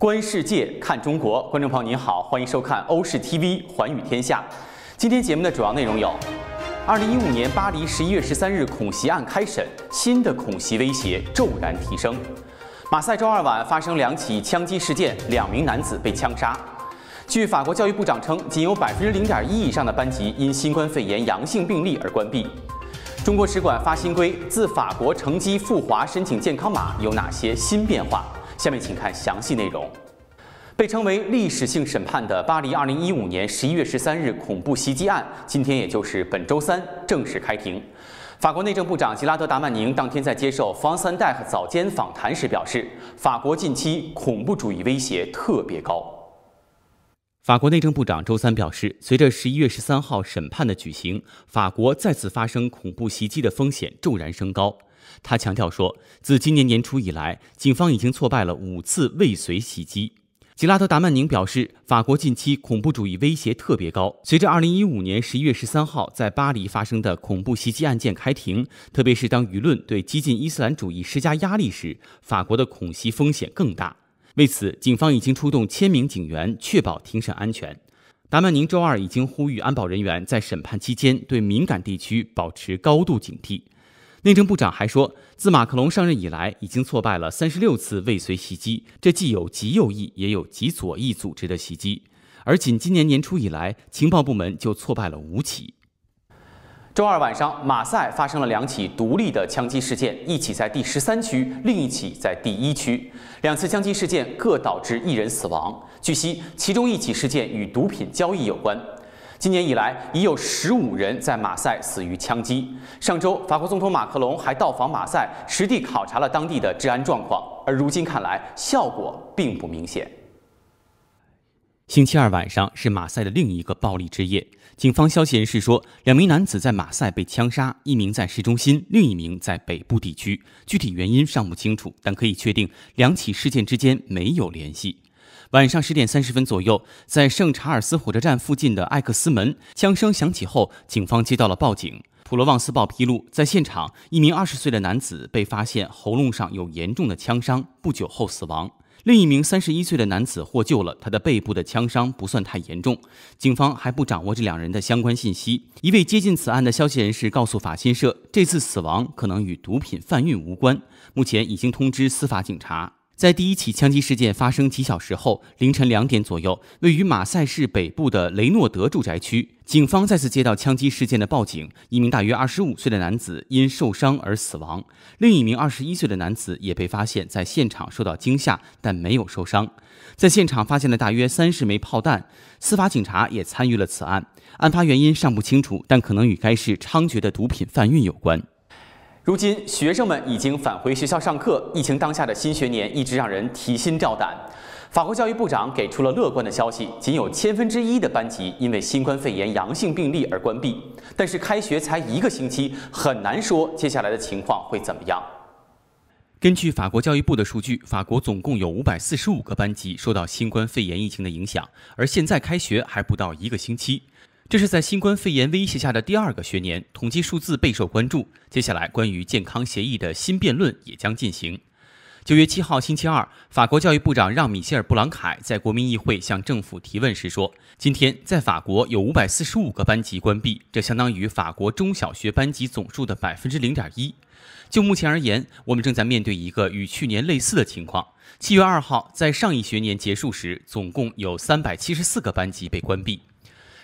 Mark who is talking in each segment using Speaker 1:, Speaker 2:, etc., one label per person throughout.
Speaker 1: 观世界，看中国。观众朋友您好，欢迎收看欧视 TV《寰宇天下》。今天节目的主要内容有：二零一五年巴黎十一月十三日恐袭案开审，新的恐袭威胁骤然提升；马赛周二晚发生两起枪击事件，两名男子被枪杀。据法国教育部长称，仅有百分之零点一以上的班级因新冠肺炎阳性病例而关闭。中国使馆发新规，自法国乘机赴华申请健康码有哪些新变化？下面请看详细内容。被称为历史性审判的巴黎2015年11月13日恐怖袭击案，今天也就是本周三正式开庭。法国内政部长吉拉德·达曼宁当天在接受《方三代》早间访谈时表示，法国近期恐怖主义威胁特别高。法国内政部长周三表示，随着11月13号审判的举行，法国再次发生恐怖袭击的风险骤然升高。他强调说，自今年年初以来，警方已经挫败了五次未遂袭击。吉拉德·达曼宁表示，法国近期恐怖主义威胁特别高。随着2015年11月13号在巴黎发生的恐怖袭击案件开庭，特别是当舆论对激进伊斯兰主义施加压力时，法国的恐袭风险更大。为此，警方已经出动千名警员确保庭审安全。达曼宁周二已经呼吁安保人员在审判期间对敏感地区保持高度警惕。内政部长还说，自马克龙上任以来，已经挫败了三十六次未遂袭击，这既有极右翼，也有极左翼组织的袭击。而仅今年年初以来，情报部门就挫败了五起。周二晚上，马赛发生了两起独立的枪击事件，一起在第十三区，另一起在第一区。两次枪击事件各导致一人死亡。据悉，其中一起事件与毒品交易有关。今年以来，已有十五人在马赛死于枪击。上周，法国总统马克龙还到访马赛，实地考察了当地的治安状况，而如今看来，效果并不明显。星期二晚上是马赛的另一个暴力之夜。警方消息人士说，两名男子在马赛被枪杀，一名在市中心，另一名在北部地区。具体原因尚不清楚，但可以确定，两起事件之间没有联系。晚上十点三十分左右，在圣查尔斯火车站附近的艾克斯门，枪声响起后，警方接到了报警。普罗旺斯报披露，在现场，一名20岁的男子被发现喉咙上有严重的枪伤，不久后死亡；另一名31岁的男子获救了，他的背部的枪伤不算太严重。警方还不掌握这两人的相关信息。一位接近此案的消息人士告诉法新社，这次死亡可能与毒品贩运无关，目前已经通知司法警察。在第一起枪击事件发生几小时后，凌晨两点左右，位于马赛市北部的雷诺德住宅区，警方再次接到枪击事件的报警。一名大约二十五岁的男子因受伤而死亡，另一名二十一岁的男子也被发现在现场受到惊吓，但没有受伤。在现场发现了大约三十枚炮弹。司法警察也参与了此案，案发原因尚不清楚，但可能与该市猖獗的毒品贩运有关。如今，学生们已经返回学校上课。疫情当下的新学年一直让人提心吊胆。法国教育部长给出了乐观的消息：仅有千分之一的班级因为新冠肺炎阳性病例而关闭。但是，开学才一个星期，很难说接下来的情况会怎么样。根据法国教育部的数据，法国总共有五百四十五个班级受到新冠肺炎疫情的影响，而现在开学还不到一个星期。这是在新冠肺炎威胁下的第二个学年，统计数字备受关注。接下来关于健康协议的新辩论也将进行。九月七号星期二，法国教育部长让·米歇尔·布朗凯在国民议会向政府提问时说：“今天在法国有五百四十五个班级关闭，这相当于法国中小学班级总数的百分之零点一。就目前而言，我们正在面对一个与去年类似的情况。七月二号，在上一学年结束时，总共有三百七十四个班级被关闭。”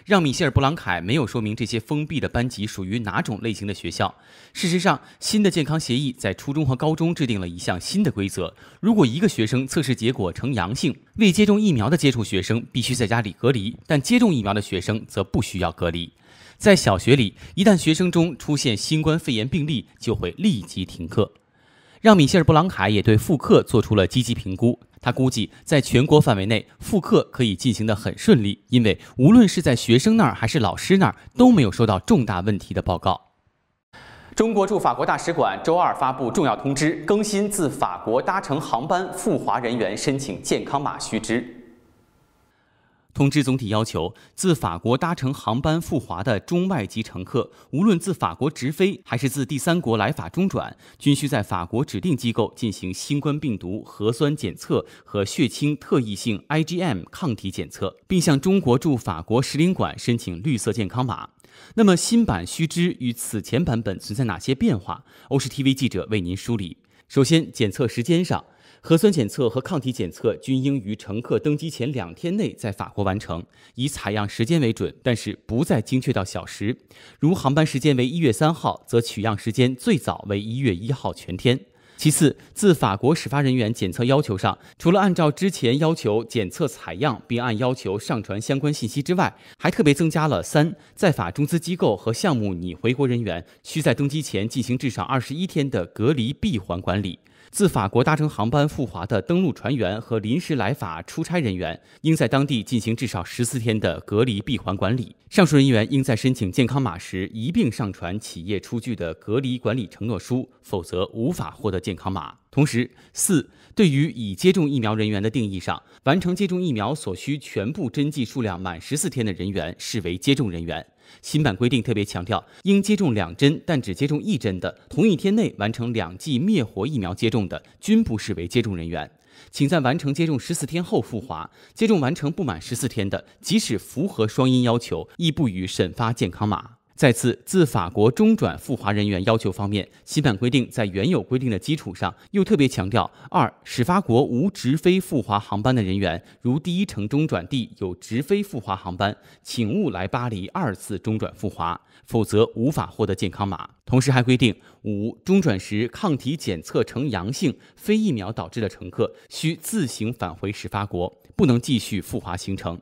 Speaker 1: 让米歇尔·布朗凯没有说明这些封闭的班级属于哪种类型的学校。事实上，新的健康协议在初中和高中制定了一项新的规则：如果一个学生测试结果呈阳性，未接种疫苗的接触学生必须在家里隔离，但接种疫苗的学生则不需要隔离。在小学里，一旦学生中出现新冠肺炎病例，就会立即停课。让米歇尔·布朗凯也对复课做出了积极评估。他估计，在全国范围内复课可以进行得很顺利，因为无论是在学生那儿还是老师那儿，都没有收到重大问题的报告。中国驻法国大使馆周二发布重要通知，更新自法国搭乘航班赴华人员申请健康码须知。通知总体要求：自法国搭乘航班赴华的中外籍乘客，无论自法国直飞还是自第三国来法中转，均需在法国指定机构进行新冠病毒核酸检测和血清特异性 IgM 抗体检测，并向中国驻法国使领馆申请绿色健康码。那么，新版须知与此前版本存在哪些变化？欧视 TV 记者为您梳理。首先，检测时间上，核酸检测和抗体检测均应于乘客登机前两天内在法国完成，以采样时间为准，但是不再精确到小时。如航班时间为一月三号，则取样时间最早为一月一号全天。其次，自法国始发人员检测要求上，除了按照之前要求检测采样并按要求上传相关信息之外，还特别增加了三在法中资机构和项目拟回国人员需在登机前进行至少二十一天的隔离闭环管理。自法国搭乘航班赴华的登陆船员和临时来法出差人员，应在当地进行至少十四天的隔离闭环管理。上述人员应在申请健康码时一并上传企业出具的隔离管理承诺书，否则无法获得健康码。同时，四对于已接种疫苗人员的定义上，完成接种疫苗所需全部针剂数量满十四天的人员视为接种人员。新版规定特别强调，应接种两针但只接种一针的，同一天内完成两剂灭活疫苗接种的，均不视为接种人员。请在完成接种十四天后赴华，接种完成不满十四天的，即使符合双阴要求，亦不予审发健康码。再次，自法国中转赴华人员要求方面，新版规定在原有规定的基础上，又特别强调：二，始发国无直飞赴华航班的人员，如第一程中转地有直飞赴华航班，请勿来巴黎二次中转赴华，否则无法获得健康码。同时还规定，五，中转时抗体检测呈阳性，非疫苗导致的乘客，需自行返回始发国。不能继续赴华行程，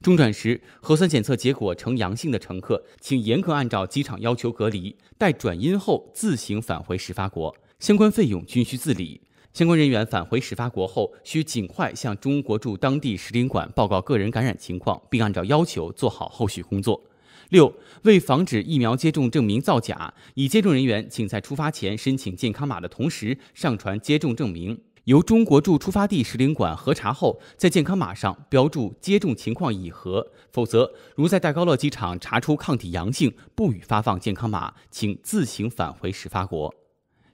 Speaker 1: 中转时核酸检测结果呈阳性的乘客，请严格按照机场要求隔离，待转阴后自行返回始发国，相关费用均需自理。相关人员返回始发国后，需尽快向中国驻当地使领馆报告个人感染情况，并按照要求做好后续工作。六、为防止疫苗接种证明造假，已接种人员请在出发前申请健康码的同时上传接种证明。由中国驻出发地使领馆核查后，在健康码上标注接种情况已核，否则如在戴高乐机场查出抗体阳性，不予发放健康码，请自行返回始发国。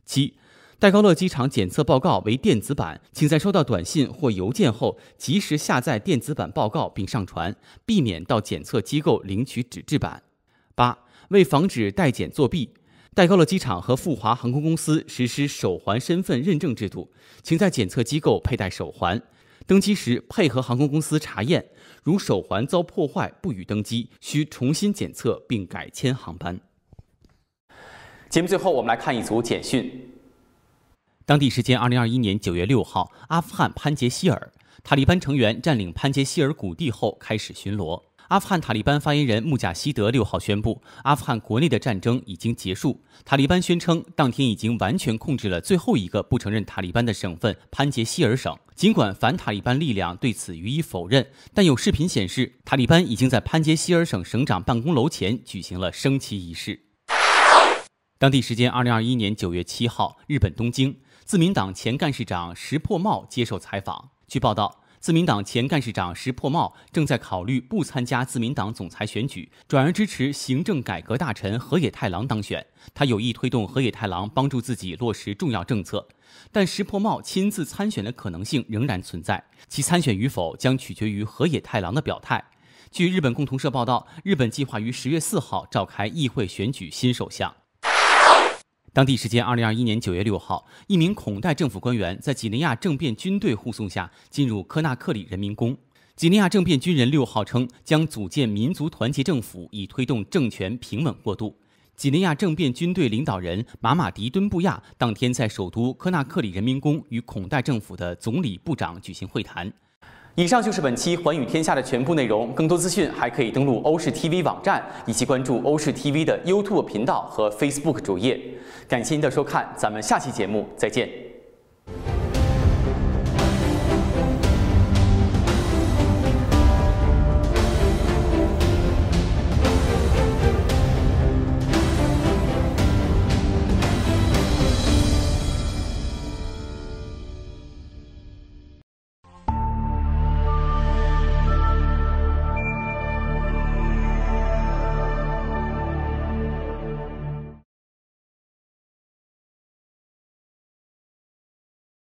Speaker 1: 七，戴高乐机场检测报告为电子版，请在收到短信或邮件后及时下载电子版报告并上传，避免到检测机构领取纸质版。八，为防止代检作弊。戴高乐机场和富华航空公司实施手环身份认证制度，请在检测机构佩戴手环，登机时配合航空公司查验。如手环遭破坏，不予登机，需重新检测并改签航班。节目最后，我们来看一组简讯：当地时间2021年9月6号，阿富汗潘杰希尔，塔利班成员占领潘杰希尔谷地后开始巡逻。阿富汗塔利班发言人穆贾希德六号宣布，阿富汗国内的战争已经结束。塔利班宣称，当天已经完全控制了最后一个不承认塔利班的省份——潘杰希尔省。尽管反塔利班力量对此予以否认，但有视频显示，塔利班已经在潘杰希尔省省长办公楼前举行了升旗仪式。当地时间二零二一年九月七号，日本东京，自民党前干事长石破茂接受采访。据报道。自民党前干事长石破茂正在考虑不参加自民党总裁选举，转而支持行政改革大臣河野太郎当选。他有意推动河野太郎帮助自己落实重要政策，但石破茂亲自参选的可能性仍然存在。其参选与否将取决于河野太郎的表态。据日本共同社报道，日本计划于十月四号召开议会选举新首相。当地时间二零二一年九月六号，一名孔代政府官员在几内亚政变军队护送下进入科纳克里人民宫。几内亚政变军人六号称将组建民族团结政府，以推动政权平稳过渡。几内亚政变军队领导人马马迪·敦布亚当天在首都科纳克里人民宫与孔代政府的总理部长举行会谈。以上就是本期《寰宇天下》的全部内容。更多资讯还可以登录欧视 TV 网站，以及关注欧视 TV 的 YouTube 频道和 Facebook 主页。感谢您的收看，咱们下期节目再见。